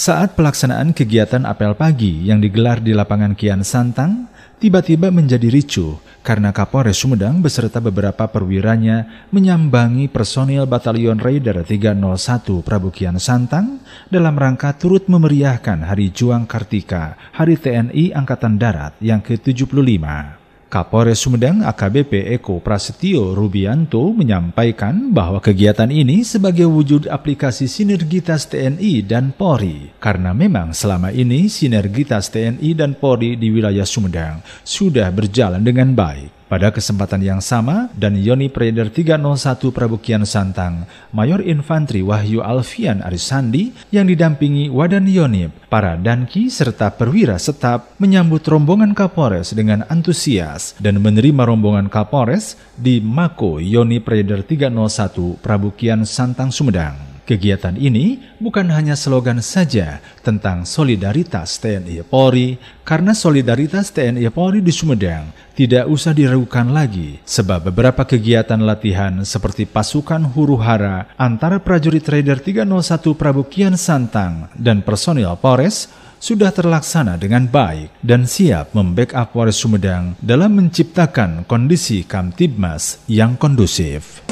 Saat pelaksanaan kegiatan apel pagi yang digelar di lapangan Kian Santang, tiba-tiba menjadi ricu karena Kapolres Sumedang beserta beberapa perwiranya menyambangi personil Batalion Raider 301 Prabu Kian Santang dalam rangka turut memeriahkan Hari Juang Kartika, Hari TNI Angkatan Darat yang ke-75. Kapolres Sumedang AKBP Eko Prasetyo Rubianto menyampaikan bahwa kegiatan ini sebagai wujud aplikasi sinergitas TNI dan Polri karena memang selama ini sinergitas TNI dan Polri di wilayah Sumedang sudah berjalan dengan baik. Pada kesempatan yang sama, dan Yoni Prader 301 Prabukian Santang, Mayor Infantri Wahyu Alfian Arisandi yang didampingi Wadan Yonip, para danki serta perwira setap menyambut rombongan Kapolres dengan antusias dan menerima rombongan Kapolres di Mako Yoni Prader 301 Prabukian Santang Sumedang. Kegiatan ini bukan hanya slogan saja tentang solidaritas TNI Polri, karena solidaritas TNI Polri di Sumedang tidak usah diragukan lagi, sebab beberapa kegiatan latihan seperti pasukan huru hara antara prajurit Raider 301 Prabu Kian Santang dan personil Polres sudah terlaksana dengan baik dan siap membackup Polres Sumedang dalam menciptakan kondisi Kamtibmas yang kondusif.